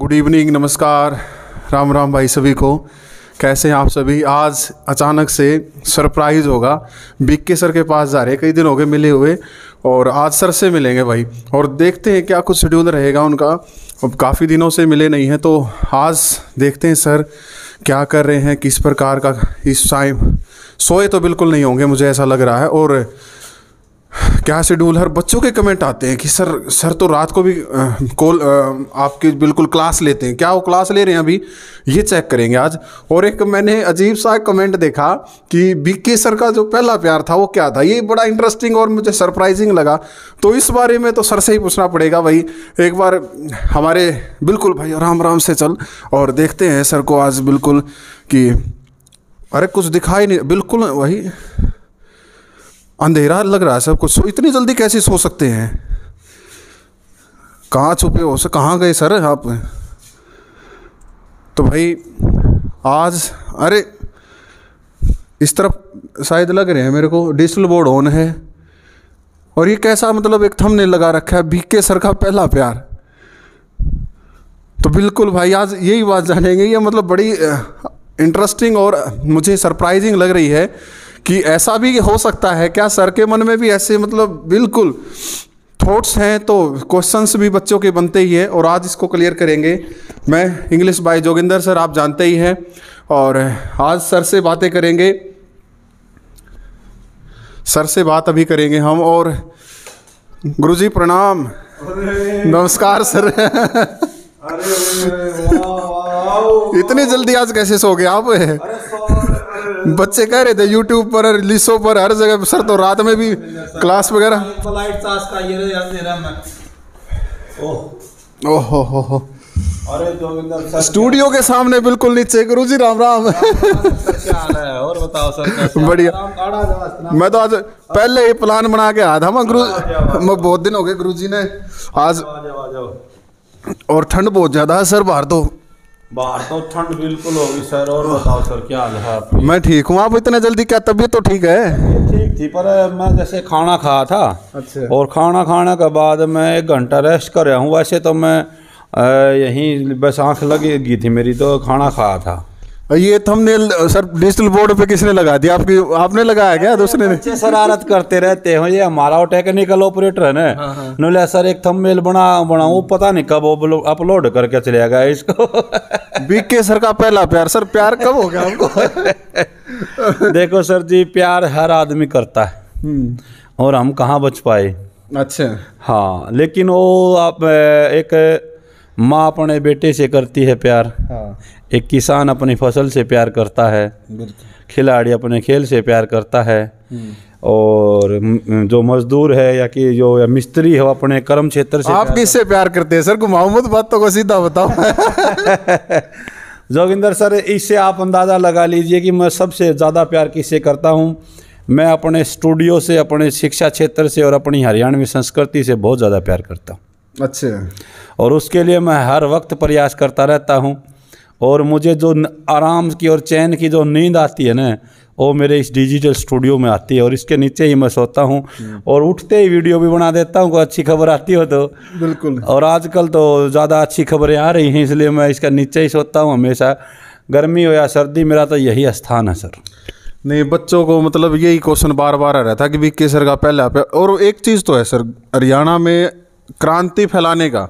Good evening नमस्कार राम राम भाई सभी को कैसे हैं आप सभी आज अचानक से सरप्राइज़ होगा बिक्के सर के पास जा रहे हैं कई दिन हो गए मिले हुए और आज सर से मिलेंगे भाई और देखते हैं क्या कुछ शेड्यूल रहेगा उनका अब काफ़ी दिनों से मिले नहीं हैं तो आज देखते हैं सर क्या कर रहे हैं किस प्रकार का इस टाइम सोए तो बिल्कुल नहीं होंगे मुझे ऐसा लग रहा है और क्या शेड्यूल हर बच्चों के कमेंट आते हैं कि सर सर तो रात को भी कॉल आपके बिल्कुल क्लास लेते हैं क्या वो क्लास ले रहे हैं अभी ये चेक करेंगे आज और एक मैंने अजीब सा कमेंट देखा कि बीके सर का जो पहला प्यार था वो क्या था ये बड़ा इंटरेस्टिंग और मुझे सरप्राइजिंग लगा तो इस बारे में तो सर से ही पूछना पड़ेगा भाई एक बार हमारे बिल्कुल भाई आराम आराम से चल और देखते हैं सर को आज बिल्कुल कि अरे कुछ दिखाई नहीं बिल्कुल वही अंधेरा लग रहा है सब कुछ सो इतनी जल्दी कैसे सो सकते हैं कहाँ छुपे हो सर कहाँ गए सर आप तो भाई आज अरे इस तरफ शायद लग रहे हैं मेरे को डिजिटल बोर्ड ऑन है और ये कैसा मतलब एक थम ने लगा रखा है बीके सर का पहला प्यार तो बिल्कुल भाई आज यही बात जानेंगे ये मतलब बड़ी इंटरेस्टिंग और मुझे सरप्राइजिंग लग रही है कि ऐसा भी हो सकता है क्या सर के मन में भी ऐसे मतलब बिल्कुल थॉट्स हैं तो क्वेश्चंस भी बच्चों के बनते ही है और आज इसको क्लियर करेंगे मैं इंग्लिश बाय जोगिंदर सर आप जानते ही हैं और आज सर से बातें करेंगे सर से बात अभी करेंगे हम और गुरुजी प्रणाम नमस्कार सर इतनी जल्दी आज कैसे सो गए आप बच्चे कह रहे थे यूट्यूब पर लिसो पर हर जगह सर तो रात में भी क्लास वगैरह ओहो हो हो तो मतलब स्टूडियो के सामने बिल्कुल नीचे गुरु जी राम राम और बताओ सर बढ़िया मैं तो आज पहले ही प्लान बना के आया था मैं गुरु मैं बहुत दिन हो गए गुरु जी ने आज और ठंड बहुत ज्यादा है सर बाहर तो बाहर तो ठंड बिल्कुल होगी सर और बताओ सर क्या हाल है मैं ठीक हूँ आप इतना जल्दी क्या तबीयत तो ठीक है ठीक थी पर मैं जैसे खाना खाया था अच्छा और खाना खाने के बाद मैं एक घंटा रेस्ट कर रहा हूँ वैसे तो मैं यहीं बस आँख लगी थी मेरी तो खाना खाया था ये थंबनेल सर डिजिटल बोर्ड पे किसने लगा दिया आपकी आपने लगाया क्या दूसरे ने शरारत करते रहते हैं ये हमारा वो टेक्निकल ऑपरेटर है ना हाँ, हाँ। सर एक थंबनेल बना बनाऊ पता नहीं कब अपलोड करके चले गया इसको बीके सर का पहला प्यार सर प्यार कब हो गया आपको देखो सर जी प्यार हर आदमी करता है हम्म। और हम कहाँ बच पाए अच्छा हाँ लेकिन वो आप एक माँ अपने बेटे से करती है प्यार हाँ। एक किसान अपनी फसल से प्यार करता है खिलाड़ी अपने खेल से प्यार करता है हम्म। और जो मजदूर है या कि जो या मिस्त्री है अपने कर्म क्षेत्र से आप किससे प्यार करते हैं सर को मोहम्मद बातों तो को सीधा बताओ जोगिंदर सर इससे आप अंदाज़ा लगा लीजिए कि मैं सबसे ज़्यादा प्यार किससे करता हूँ मैं अपने स्टूडियो से अपने शिक्षा क्षेत्र से और अपनी हरियाणवी संस्कृति से बहुत ज़्यादा प्यार करता हूँ अच्छा और उसके लिए मैं हर वक्त प्रयास करता रहता हूँ और मुझे जो आराम की और चैन की जो नींद आती है ना वो मेरे इस डिजिटल स्टूडियो में आती है और इसके नीचे ही मैं सोता हूँ हम्म। और उठते ही वीडियो भी बना देता हूँ कोई अच्छी खबर आती हो तो बिल्कुल और आजकल तो ज़्यादा अच्छी खबरें आ रही हैं इसलिए मैं इसका नीचे ही सोता हूँ हमेशा गर्मी हो या सर्दी मेरा तो यही स्थान है सर नहीं बच्चों को मतलब यही क्वेश्चन बार बार आ रहा था कि बीके सर का पहला पे और एक चीज़ तो है सर हरियाणा में क्रांति फैलाने का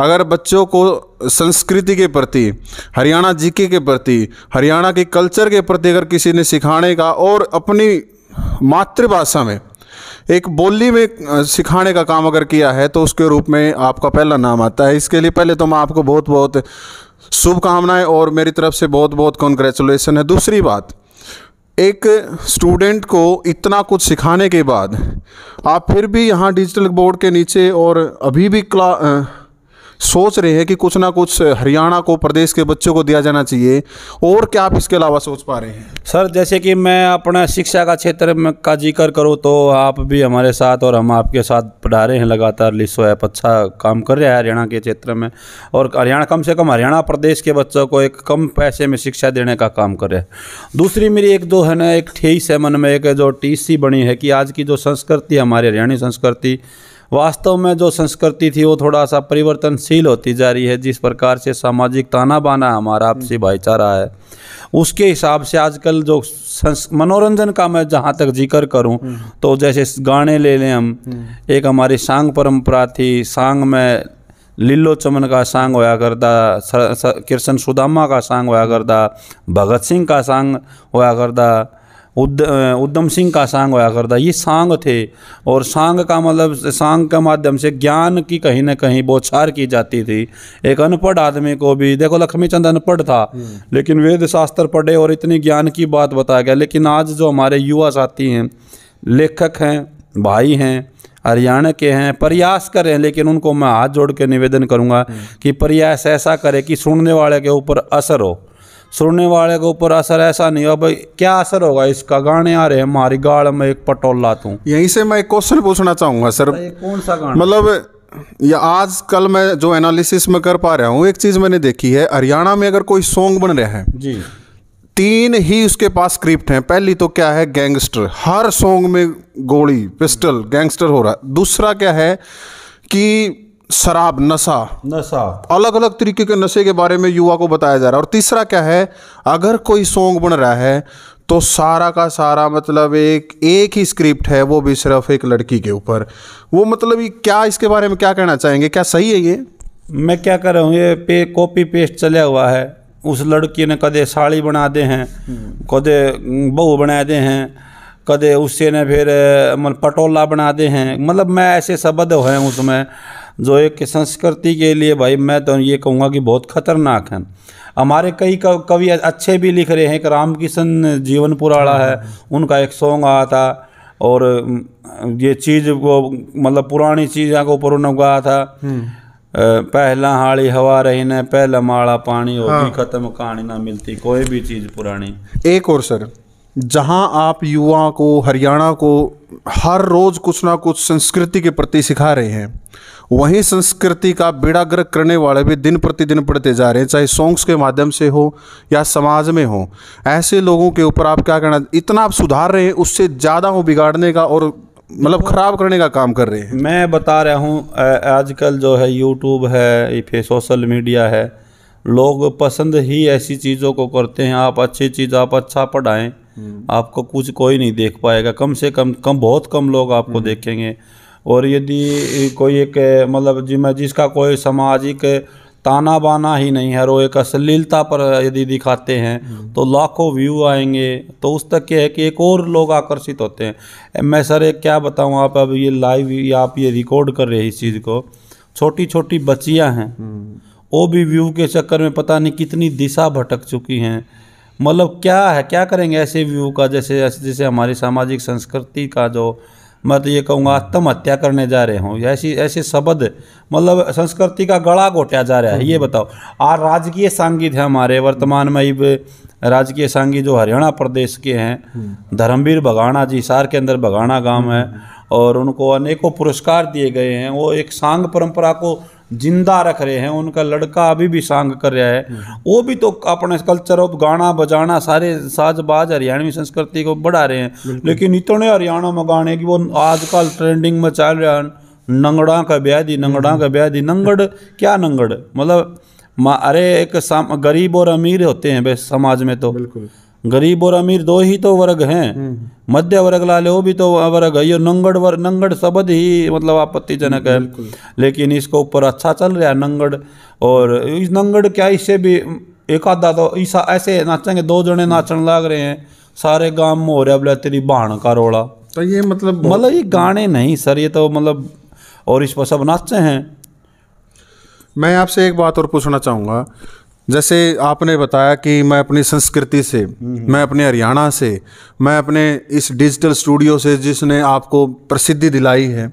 अगर बच्चों को संस्कृति के प्रति हरियाणा जीके के प्रति हरियाणा के कल्चर के प्रति अगर किसी ने सिखाने का और अपनी मातृभाषा में एक बोली में सिखाने का काम अगर किया है तो उसके रूप में आपका पहला नाम आता है इसके लिए पहले तो मैं आपको बहुत बहुत शुभकामनाएं और मेरी तरफ से बहुत बहुत कॉन्ग्रेचुलेसन है दूसरी बात एक स्टूडेंट को इतना कुछ सिखाने के बाद आप फिर भी यहाँ डिजिटल बोर्ड के नीचे और अभी भी क्ला सोच रहे हैं कि कुछ ना कुछ हरियाणा को प्रदेश के बच्चों को दिया जाना चाहिए और क्या आप इसके अलावा सोच पा रहे हैं सर जैसे कि मैं अपना शिक्षा का क्षेत्र में का जिक्र करूँ तो आप भी हमारे साथ और हम आपके साथ पढ़ा रहे हैं लगातार लिसो ऐप अच्छा काम कर रहा है हरियाणा के क्षेत्र में और हरियाणा कम से कम हरियाणा प्रदेश के बच्चों को एक कम पैसे में शिक्षा देने का काम कर रहे हैं दूसरी मेरी एक दो है ना एक ठेस है मन में एक जो टी बनी है कि आज की जो संस्कृति हमारी हरियाणी संस्कृति वास्तव में जो संस्कृति थी वो थोड़ा सा परिवर्तनशील होती जा रही है जिस प्रकार से सामाजिक ताना बाना हमारा आपसी भाईचारा है उसके हिसाब से आजकल जो मनोरंजन का मैं जहाँ तक जिक्र करूँ तो जैसे गाने ले लें हम एक हमारी सांग परंपरा थी सांग में लिल्लो चमन का सांग होया करता कृष्ण सुदामा का सांग होया करता भगत सिंह का सांग होया करता उद उद्धम सिंह का सांग होया करता ये सांग थे और सांग का मतलब सांग के माध्यम से ज्ञान की कहीं ना कहीं बोछार की जाती थी एक अनपढ़ आदमी को भी देखो लक्ष्मी चंद अनपढ़ था हम्म। लेकिन वेद शास्त्र पढ़े और इतनी ज्ञान की बात बताया गया लेकिन आज जो हमारे युवा साथी हैं लेखक हैं भाई हैं हरियाणा के हैं प्रयास करें लेकिन उनको मैं हाथ जोड़ के निवेदन करूंगा हम्म। कि प्रयास ऐसा करें कि सुनने वाले के ऊपर असर हो सुनने वाले के ऊपर असर ऐसा नहीं हो भाई क्या असर होगा इसका गाने आ रहे हैं हमारी गाड़ में एक पटोला तू यहीं से मैं एक क्वेश्चन पूछना चाहूंगा सर कौन सा गाना मतलब या आज कल मैं जो एनालिसिस में कर पा रहा हूँ एक चीज मैंने देखी है हरियाणा में अगर कोई सॉन्ग बन रहा है जी तीन ही उसके पास स्क्रिप्ट हैं पहली तो क्या है गैंगस्टर हर सॉन्ग में गोली पिस्टल गैंगस्टर हो रहा है दूसरा क्या है कि शराब नशा नशा अलग अलग तरीके के नशे के बारे में युवा को बताया जा रहा है और तीसरा क्या है अगर कोई सॉन्ग बन रहा है तो सारा का सारा मतलब एक एक ही स्क्रिप्ट है वो भी सिर्फ एक लड़की के ऊपर वो मतलब ये क्या इसके बारे में क्या कहना चाहेंगे क्या सही है ये मैं क्या कर रहा हूँ ये पे कॉपी पेस्ट चला हुआ है उस लड़की ने कदे साड़ी बना दे हैं हम्म। कदे बहू बना दे हैं कदे उससे ने फिर मतलब पटोला बना दे हैं मतलब मैं ऐसे शब्द हैं उसमें जो एक संस्कृति के लिए भाई मैं तो ये कहूँगा कि बहुत खतरनाक हैं हमारे कई कवि अच्छे भी लिख रहे हैं एक रामकिशन जीवन पुराणा है उनका एक सॉन्ग आया था और ये चीज़ को मतलब पुरानी चीज़ों के ऊपर उन्होंने गाया था हम्म। पहला हाड़ी हवा रही ना पहला माड़ा पानी होगी हाँ। खत्म कहानी ना मिलती कोई भी चीज़ पुरानी एक और सर जहां आप युवा को हरियाणा को हर रोज़ कुछ ना कुछ संस्कृति के प्रति सिखा रहे हैं वहीं संस्कृति का बेड़ाग्र करने वाले भी दिन प्रतिदिन पढ़ते जा रहे हैं चाहे सॉन्ग्स के माध्यम से हो या समाज में हो ऐसे लोगों के ऊपर आप क्या करना इतना आप सुधार रहे हैं उससे ज़्यादा हो बिगाड़ने का और मतलब ख़राब करने का काम कर रहे हैं मैं बता रहा हूँ आजकल जो है यूट्यूब है फिर सोशल मीडिया है लोग पसंद ही ऐसी चीज़ों को करते हैं आप अच्छी चीज़ आप अच्छा पढ़ाएं हम्म। आपको कुछ कोई नहीं देख पाएगा कम से कम कम बहुत कम लोग आपको हम्म। देखेंगे और यदि कोई एक मतलब जिमें जिसका कोई सामाजिक ताना बाना ही नहीं है और एक अश्लीलता पर यदि दिखाते हैं हम्म। तो लाखों व्यू आएंगे तो उस तक क्या है कि एक और लोग आकर्षित होते हैं मैं सर एक क्या बताऊँ आप अब ये लाइव या आप ये रिकॉर्ड कर रहे हैं इस चीज़ को छोटी छोटी बच्चियाँ हैं हम्म। वो भी व्यू के चक्कर में पता नहीं कितनी दिशा भटक चुकी हैं मतलब क्या है क्या करेंगे ऐसे व्यू का जैसे जैसे हमारी सामाजिक संस्कृति का जो मैं तो ये कहूँगा आत्महत्या करने जा रहे हूँ ऐसी ऐसे शब्द मतलब संस्कृति का गला घोटा जा रहा है ये हम्म। बताओ आज राजकीय सांगीत है हमारे वर्तमान में अब राजकीय सांगी जो हरियाणा प्रदेश के हैं हम्म। धर्मवीर भगाना जी सार के अंदर भगाना गांव है हम्म। और उनको अनेकों पुरस्कार दिए गए हैं वो एक सांग परंपरा को जिंदा रख रहे हैं उनका लड़का अभी भी सांग कर रहा है वो भी तो अपने कल्चर ऑफ गाना बजाना सारे साजबाज हरियाणवी संस्कृति को बढ़ा रहे हैं लेकिन इतने हरियाणा में गाने की वो आजकल ट्रेंडिंग में चल रहा है नंगड़ा का ब्याह दी नंगड़ा का ब्याह दी नंगड़ क्या नंगड़ मतलब अरे एक गरीब और अमीर होते हैं समाज में तो बिल्कुल गरीब और अमीर दो ही तो वर्ग हैं हम्म। मध्य वर्ग लाले वो भी तो वर्ग है ये नंगड़ वर्ग नंगड़ शब्द ही मतलब आपत्तिजनक है लेकिन इसको ऊपर अच्छा चल रहा है नंगड़ और इस नंगड़ क्या इससे भी एक आधा तो ईसा ऐसे नाचेंगे दो जने नाचने लाग रहे हैं सारे गांव में हो रहा बोला तेरी बाण का रोड़ा तो ये मतलब मतलब ये गाने नहीं सर ये तो मतलब और इस पर सब नाचते हैं मैं आपसे एक बात और पूछना चाहूँगा जैसे आपने बताया कि मैं अपनी संस्कृति से मैं अपने हरियाणा से मैं अपने इस डिजिटल स्टूडियो से जिसने आपको प्रसिद्धि दिलाई है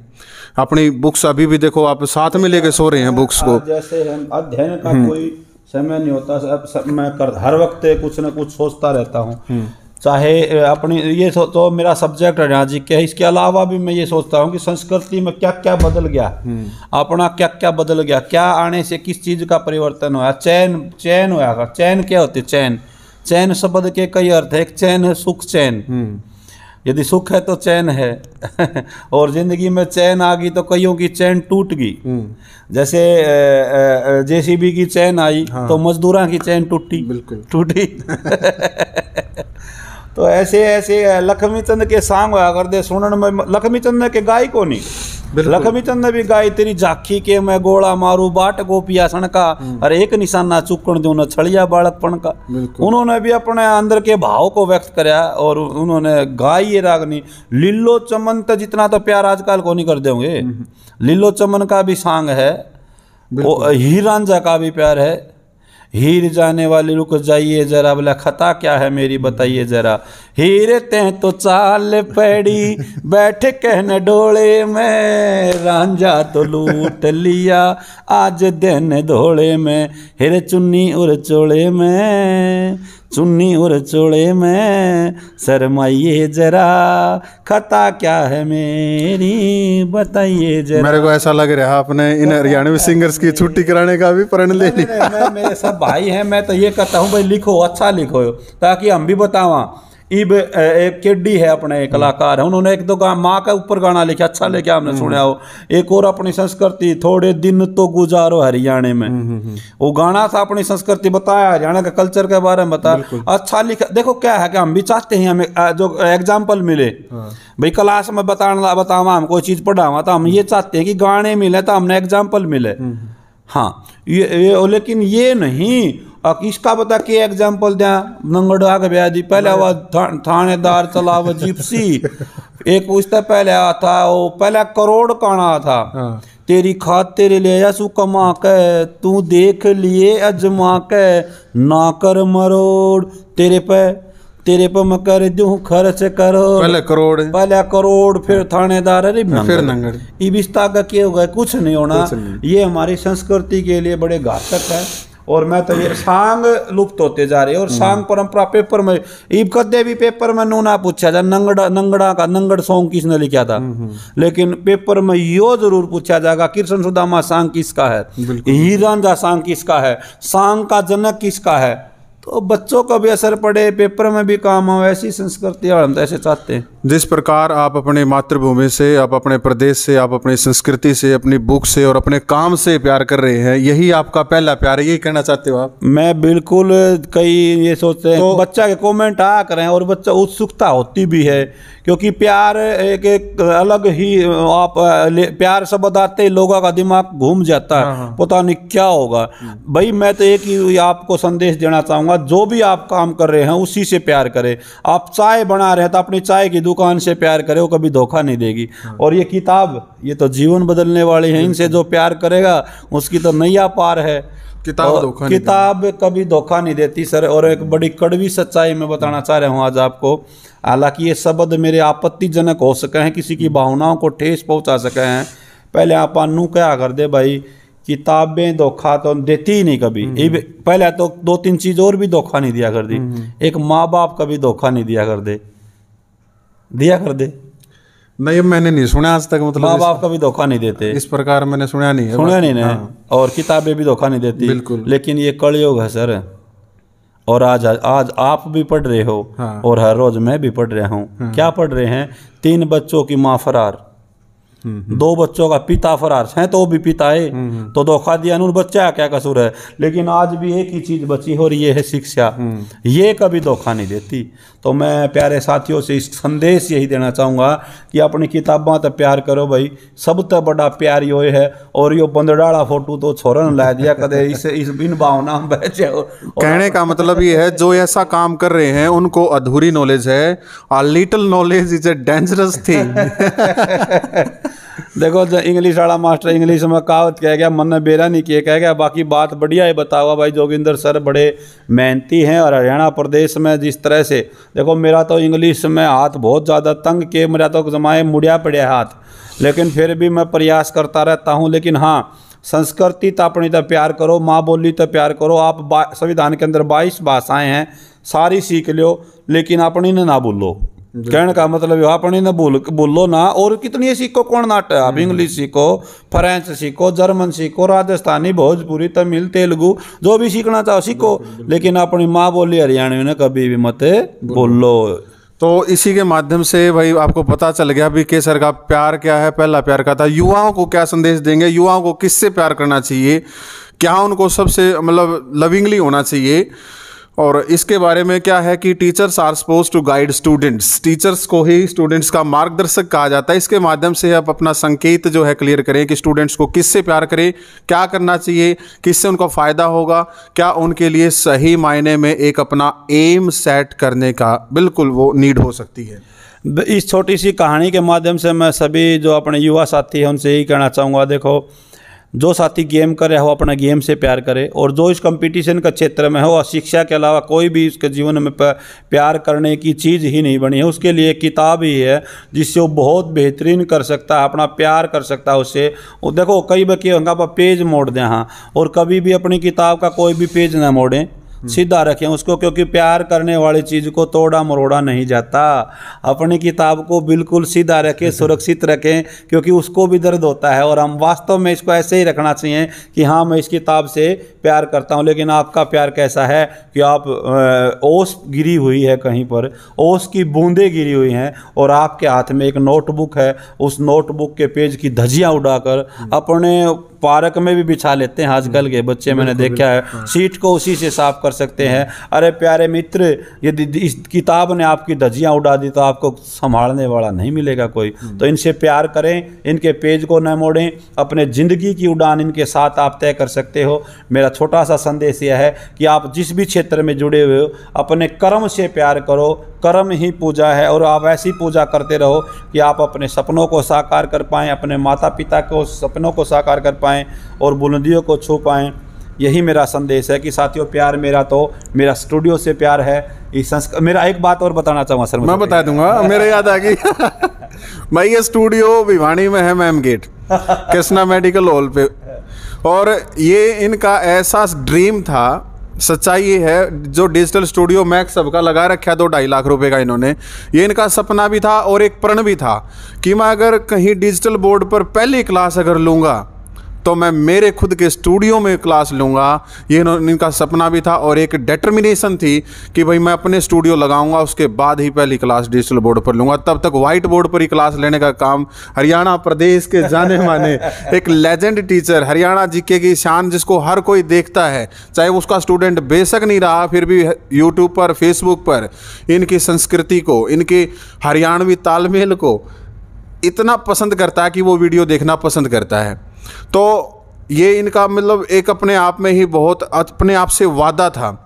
अपनी बुक्स अभी भी देखो आप साथ में लेके सो रहे हैं बुक्स को हाँ, जैसे हम अध्ययन का हम्म। कोई समय नहीं होता अब मैं कर हर वक्त कुछ ना कुछ सोचता रहता हूँ हम्म। चाहे अपनी ये सो तो मेरा सब्जेक्ट है जी क्या इसके अलावा भी मैं ये सोचता हूँ कि संस्कृति में क्या क्या बदल गया हम्म। अपना क्या क्या बदल गया क्या आने से किस चीज़ का परिवर्तन हुआ चैन चैन हुआ चैन क्या होती चैन चैन शब्द के कई अर्थ है एक चैन है सुख चैन हम्म। यदि सुख है तो चैन है और जिंदगी में चैन आ गई तो कईयों की चैन टूट गई हम्म। जैसे जेसीबी की चैन आई हाँ। तो मजदूरा की चैन टूटी बिल्कुल टूटी तो ऐसे ऐसे लखमी चंद के सांग होया कर दे सुन में लखमी चंद के गाय को नहीं लखमी चंद भी गाय तेरी झाखी के मैं गोला मारू बाट गोपिया सन का और एक निशाना चुकण जो छड़िया बालकपन का उन्होंने भी अपने अंदर के भाव को व्यक्त कराया और उन्होंने गाय ये नहीं लिल्लो चमन तो जितना तो प्यार आजकल को नहीं कर देंगे हम्म। लिल्लो चमन का भी सांग है हीरांझा का भी प्यार है हीर जाने वाले रुक जाइए जरा बोला खता क्या है मेरी बताइए जरा हीरे ते तो चाल पैड़ी बैठ कहने डोले में रांझा तो लूट लिया आज देने धोले में हिर चुन्नी उर चोले में सुन्नी और चोड़े में शरमाइए जरा खता क्या है मेरी बताइए जरा मेरे को ऐसा लग रहा है आपने इन हरियाणवी सिंगर्स की छुट्टी कराने का भी प्रण ले लिया मेरे सब भाई हैं मैं तो ये कहता हूँ भाई लिखो अच्छा लिखो ताकि हम भी बतावा इब एक केडी है अपने कलाकार है उन्होंने एक दो गा माँ का ऊपर गाना लिखा अच्छा लिखा हमने सुना हो एक और अपनी संस्कृति थोड़े दिन तो गुजारो हरियाणा में हम्म, हम्म, हम्म। वो गाना था अपनी संस्कृति बताया हरियाणा का कल्चर के बारे में बताया अच्छा लिखा देखो क्या है कि हम भी चाहते हैं हमें जो एग्जाम्पल मिले हाँ। भाई क्लास में बताना बतावा हम कोई चीज़ पढ़ावा तो हम ये चाहते हैं कि गाने मिले तो हमने एग्जाम्पल मिले हाँ ये, ये लेकिन ये नहीं इसका पता के एग्जाम्पल दिया नंगड़ा के ब्याजी पहले हुआ था, थानेदार चला वह जिप्सी एक उसका पहले आता वो पहले करोड़ काना था हाँ। तेरी खाद तेरे ले सू कमा के तू देख लिए अजमा के ना कर मरोड़ तेरे पे तेरे पे मैं कर दू खर्च करो पहले करोड़ पहले करोड़ फिर हाँ। थानेदार अरे फिर नंगड़ इबिस्ता का क्या होगा कुछ नहीं होना कुछ नहीं। ये हमारी संस्कृति के लिए बड़े घातक है और मैं तो ये सांग लुप्त होते जा रहे और सांग परंपरा पेपर में ईब कदे भी पेपर में नूना पूछा जा नंगड़ा नंगड़ा का नंगड़ सॉन्ग किसने लिखा था लेकिन पेपर में यो जरूर पूछा जाएगा कृष्ण सुदामा सांग किसका है ही सांग किसका है सांग का जनक किसका है तो बच्चों का भी असर पड़े पेपर में भी काम हो ऐसी संस्कृति और हम तो ऐसे चाहते हैं जिस प्रकार आप अपने मातृभूमि से आप अपने प्रदेश से आप अपनी संस्कृति से अपनी बुक से और अपने काम से प्यार कर रहे हैं यही आपका पहला प्यार है यही कहना चाहते हो आप मैं बिल्कुल कई ये सोचते हैं तो, बच्चा के कमेंट आ करें और बच्चा उत्सुकता होती भी है क्योंकि प्यार एक एक अलग ही आप प्यार से बताते ही लोगों का दिमाग घूम जाता है हाँ, हाँ। पता नहीं क्या होगा हम्म। भाई मैं तो एक ही आपको संदेश देना चाहूँगा जो भी आप काम कर रहे हैं उसी से प्यार करें आप चाय बना रहे हैं तो अपनी चाय की दुकान से प्यार करें वो कभी धोखा नहीं देगी हाँ। और ये किताब ये तो जीवन बदलने वाली है इनसे जो प्यार करेगा उसकी तो नैया पार है किताब धोखा किताब कभी धोखा नहीं देती सर और एक बड़ी कड़वी सच्चाई मैं बताना चाह रहा हूँ आज आपको हालांकि ये शब्द मेरे आपत्तिजनक हो सके हैं किसी की हम्म। भावनाओं को ठेस पहुँचा सके हैं पहले आप अनु क्या कर दे भाई किताबें धोखा तो देती ही नहीं कभी नहीं। हम्म। पहले तो दो तीन चीज और भी धोखा नहीं दिया कर दी हम्म। एक माँ बाप कभी धोखा नहीं दिया कर दे दिया कर दे नहीं मैंने नहीं सुना आज तक मतलब माँ बाप भी धोखा नहीं देते इस प्रकार मैंने सुना नहीं सुना नहीं हाँ। और किताबें भी धोखा नहीं देती बिल्कुल लेकिन ये कलयुग है सर और आज आज आप भी पढ़ रहे हो हाँ। और हर रोज मैं भी पढ़ रहा हूँ हाँ। क्या पढ़ रहे हैं तीन बच्चों की माँ फरार दो बच्चों का पिता फरार है तो भी पिता है तो धोखा दिया उन बच्चा का क्या कसूर है लेकिन आज भी एक ही चीज बची और ये है शिक्षा हम्म। ये कभी धोखा नहीं देती तो मैं प्यारे साथियों से इस संदेश यही देना चाहूंगा कि अपनी किताबा तो प्यार करो भाई सब तो बड़ा प्यार यो है और यो बंदड़ाला फोटो तो छोरन ला दिया कदे इस, इस बिन भावना बहचे कहने का मतलब ये है जो ऐसा काम कर रहे हैं उनको अधूरी नॉलेज है और little knowledge is a dangerous thing देखो इंग्लिश तो वाला मास्टर इंग्लिश में कहावत कह गया मन में बेरा नहीं किया कह गया बाकी बात बढ़िया है बता हुआ भाई जोगिंदर सर बड़े मेहनती हैं और हरियाणा प्रदेश में जिस तरह से देखो मेरा तो इंग्लिश में हाथ बहुत ज़्यादा तंग के मेरा तो जमाए मुड़िया पड़े हाथ लेकिन फिर भी मैं प्रयास करता रहता हूँ लेकिन हाँ संस्कृति तो अपनी तो प्यार करो माँ बोली तो प्यार करो आप संविधान के अंदर बाईस भाषाएँ हैं सारी सीख लो लेकिन अपनी ने ना भूलो कहने का मतलब यहाँ पर ना भूल भूलो ना और कितनी सीखो कौन नाट आप इंग्लिश सीखो फ्रेंच सीखो जर्मन सीखो राजस्थानी भोजपुरी तमिल तेलुगु जो भी सीखना चाहो सीखो लेकिन अपनी माँ बोली हरियाणवी ने कभी भी मत बोलो तो इसी के माध्यम से भाई आपको पता चल गया अभी के सर का प्यार क्या है पहला प्यार का था युवाओं को क्या संदेश देंगे युवाओं को किससे प्यार करना चाहिए क्या उनको सबसे मतलब लविंगली होना चाहिए और इसके बारे में क्या है कि teachers are suppose to guide students teachers को ही स्टूडेंट्स का मार्गदर्शक कहा जाता है इसके माध्यम से आप अपना संकेत जो है क्लियर करें कि स्टूडेंट्स को किससे प्यार करें क्या करना चाहिए किससे उनका फ़ायदा होगा क्या उनके लिए सही मायने में एक अपना एम सेट करने का बिल्कुल वो नीड हो सकती है इस छोटी सी कहानी के माध्यम से मैं सभी जो अपने युवा साथी हैं उनसे यही कहना चाहूँगा देखो जो साथी गेम करे वो अपना गेम से प्यार करे और जो इस कंपटीशन का क्षेत्र में हो शिक्षा के अलावा कोई भी उसके जीवन में प्यार करने की चीज़ ही नहीं बनी है उसके लिए किताब ही है जिससे वो बहुत बेहतरीन कर सकता है अपना प्यार कर सकता है उससे और देखो कई बार होंगे आप पेज मोड़ दें हाँ और कभी भी अपनी किताब का कोई भी पेज ना मोड़ें हम्म। सीधा रखें उसको क्योंकि प्यार करने वाली चीज़ को तोड़ा मरोड़ा नहीं जाता अपनी किताब को बिल्कुल सीधा रखें सुरक्षित रखें क्योंकि उसको भी दर्द होता है और हम वास्तव में इसको ऐसे ही रखना चाहिए कि हाँ मैं इस किताब से प्यार करता हूँ लेकिन आपका प्यार कैसा है कि आप ओस गिरी हुई है कहीं पर ओस की बूंदें गिरी हुई हैं और आपके हाथ में एक नोटबुक है उस नोटबुक के पेज की धजियाँ उड़ाकर हम्म। अपने पार्क में भी बिछा लेते हैं आजकल के बच्चे मैंने देखा है हाँ। सीट को उसी से साफ कर कर सकते हैं अरे प्यारे मित्र यदि इस किताब ने आपकी धजियाँ उड़ा दी तो आपको संभालने वाला नहीं मिलेगा कोई हम्म। तो इनसे प्यार करें इनके पेज को न मोड़ें अपने ज़िंदगी की उड़ान इनके साथ आप तय कर सकते हो मेरा छोटा सा संदेश यह है कि आप जिस भी क्षेत्र में जुड़े हुए हो अपने कर्म से प्यार करो कर्म ही पूजा है और आप ऐसी पूजा करते रहो कि आप अपने सपनों को साकार कर पाएँ अपने माता पिता को सपनों को साकार कर पाएँ और बुलंदियों को छू पाएँ यही मेरा संदेश है कि साथियों प्यार मेरा तो मेरा स्टूडियो से प्यार है मेरा एक बात और बताना चाहूंगा सर मैं बता दूंगा मेरे याद आ गई भाई ये स्टूडियो भिवाणी में है ma'am gate Krishna medical hall पे और ये इनका ऐसा ड्रीम था सच्चाई ये है जो डिजिटल स्टूडियो मैक्स सबका लगा रखा दो ढाई लाख रुपए का इन्होंने ये इनका सपना भी था और एक प्रण भी था कि मैं अगर कहीं डिजिटल बोर्ड पर पहली क्लास अगर लूंगा तो मैं मेरे खुद के स्टूडियो में क्लास लूँगा ये इनका सपना भी था और एक डेटर्मिनेशन थी कि भाई मैं अपने स्टूडियो लगाऊंगा उसके बाद ही पहली क्लास डिजिटल बोर्ड पर लूँगा तब तक व्हाइट बोर्ड पर ही क्लास लेने का काम हरियाणा प्रदेश के जाने माने एक लेजेंड टीचर हरियाणा जीके की शान जिसको हर कोई देखता है चाहे उसका स्टूडेंट बेशक नहीं रहा फिर भी यूट्यूब पर फेसबुक पर इनकी संस्कृति को इनके हरियाणवी तालमेल को इतना पसंद करता है कि वो वीडियो देखना पसंद करता है तो ये इनका मतलब एक अपने आप में ही बहुत अपने आप से वादा था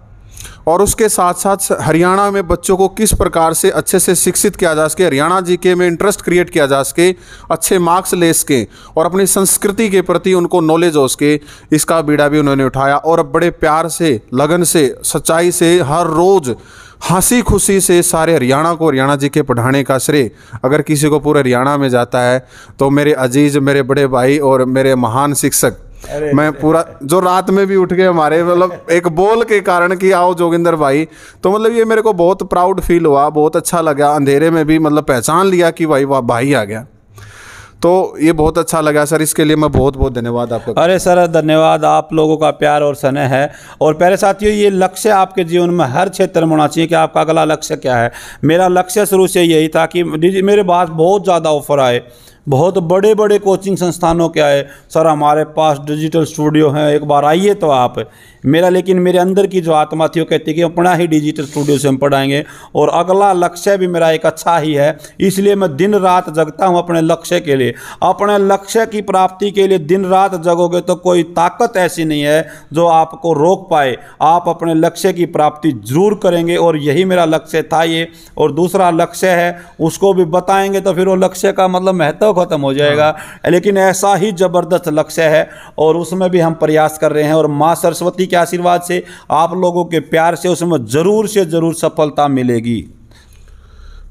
और उसके साथ साथ हरियाणा में बच्चों को किस प्रकार से अच्छे से शिक्षित किया जा सके हरियाणा जी के में इंटरेस्ट क्रिएट किया जा सके अच्छे मार्क्स ले सके और अपनी संस्कृति के प्रति उनको नॉलेज हो सके इसका बीड़ा भी उन्होंने उठाया और बड़े प्यार से लगन से सच्चाई से हर रोज़ हंसी खुशी से सारे हरियाणा को हरियाणा जी के पढ़ाने का श्रेय अगर किसी को पूरे हरियाणा में जाता है तो मेरे अजीज मेरे बड़े भाई और मेरे महान शिक्षक मैं पूरा जो रात में भी उठ गए हमारे मतलब एक बोल के कारण कि आओ जोगिंदर भाई तो मतलब ये मेरे को बहुत प्राउड फील हुआ बहुत अच्छा लगा अंधेरे में भी मतलब पहचान लिया कि भाई वाह भाई आ गया तो ये बहुत अच्छा लगा सर इसके लिए मैं बहुत बहुत धन्यवाद आपका अरे सर धन्यवाद आप लोगों का प्यार और स्नेह है और प्यारे साथियों ये लक्ष्य आपके जीवन में हर क्षेत्र में होना चाहिए कि आपका अगला लक्ष्य क्या है मेरा लक्ष्य शुरू से यही था कि मेरे पास बहुत ज़्यादा ऑफर आए बहुत बड़े बड़े कोचिंग संस्थानों के आए सर हमारे पास डिजिटल स्टूडियो हैं एक बार आइए तो आप मेरा लेकिन मेरे अंदर की जो आत्मा थी वो कहती कि अपना ही डिजिटल स्टूडियो से हम पढ़ाएंगे और अगला लक्ष्य भी मेरा एक अच्छा ही है इसलिए मैं दिन रात जगता हूँ अपने लक्ष्य के लिए अपने लक्ष्य की प्राप्ति के लिए दिन रात जगोगे तो कोई ताकत ऐसी नहीं है जो आपको रोक पाए आप अपने लक्ष्य की प्राप्ति जरूर करेंगे और यही मेरा लक्ष्य था ये और दूसरा लक्ष्य है उसको भी बताएंगे तो फिर वो लक्ष्य का मतलब महत्व ख़त्म हो जाएगा हाँ। लेकिन ऐसा ही ज़बरदस्त लक्ष्य है और उसमें भी हम प्रयास कर रहे हैं और माँ सरस्वती के आशीर्वाद से आप लोगों के प्यार से उसमें ज़रूर से ज़रूर सफलता मिलेगी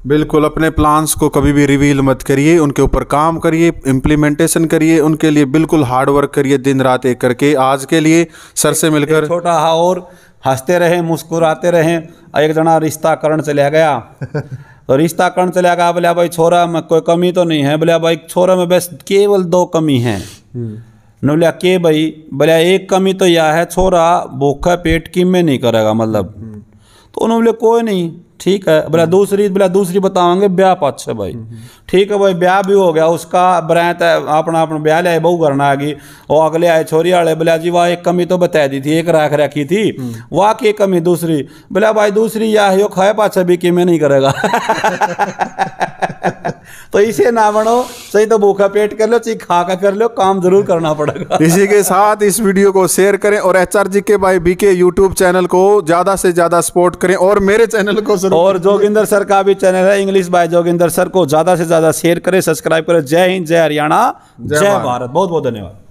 बिल्कुल अपने प्लान्स को कभी भी रिवील मत करिए उनके ऊपर काम करिए इम्प्लीमेंटेशन करिए उनके लिए बिल्कुल हार्ड वर्क करिए दिन रात एक करके आज के लिए सर से मिलकर छोटा हा और हंसते रहें मुस्कुराते रहें एक जना रिश्ता करण चला गया तो रिश्ता कण चले गया बोले भाई छोरा में कोई कमी तो नहीं है बोले भाई छोरा में बस केवल दो कमी है हम्म। न बोलिया के भाई बोलिया एक कमी तो यह है छोरा भूखा पेट की में नहीं करेगा मतलब हम्म। तो उन्होंने बोले कोई नहीं ठीक है बोला हम्म। दूसरी बोला दूसरी बताओगे ब्याह पक्ष है भाई हम्म। ठीक है भाई ब्याह भी हो गया उसका है अपना अपना ब्याह लिया बहू करना आ गई और अगले आए छोरी वाले बोला जी वाह एक कमी तो बता दी थी एक राख रखी थी हम्म। वाह की कमी दूसरी बोला भाई दूसरी या है खाए पाछ भी कि मैं नहीं करेगा तो इसे ना बनो सही तो भूखा पेट कर लो चाहे खा का कर लो काम जरूर करना पड़ेगा इसी के साथ इस वीडियो को शेयर करें और एच आर जी के बाई बी के यूट्यूब चैनल को ज्यादा से ज्यादा सपोर्ट करें और मेरे चैनल को और जोगिंदर सर का भी चैनल है इंग्लिश बाय जोगिंदर सर को ज्यादा से ज्यादा शेयर करें सब्सक्राइब करें जय हिंद जय हरियाणा जय भारत बहुत बहुत धन्यवाद